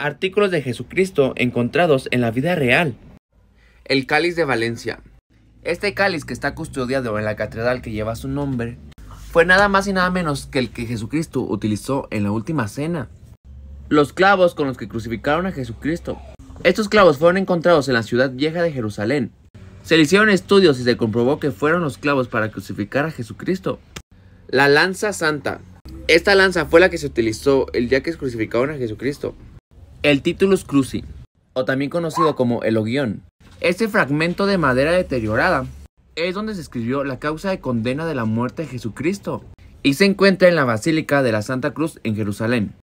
Artículos de Jesucristo encontrados en la vida real. El cáliz de Valencia. Este cáliz que está custodiado en la catedral que lleva su nombre fue nada más y nada menos que el que Jesucristo utilizó en la última cena. Los clavos con los que crucificaron a Jesucristo. Estos clavos fueron encontrados en la ciudad vieja de Jerusalén. Se le hicieron estudios y se comprobó que fueron los clavos para crucificar a Jesucristo. La lanza santa. Esta lanza fue la que se utilizó el día que crucificaron a Jesucristo. El Titulus Cruci, o también conocido como el Oguión. Este fragmento de madera deteriorada es donde se escribió la causa de condena de la muerte de Jesucristo y se encuentra en la Basílica de la Santa Cruz en Jerusalén.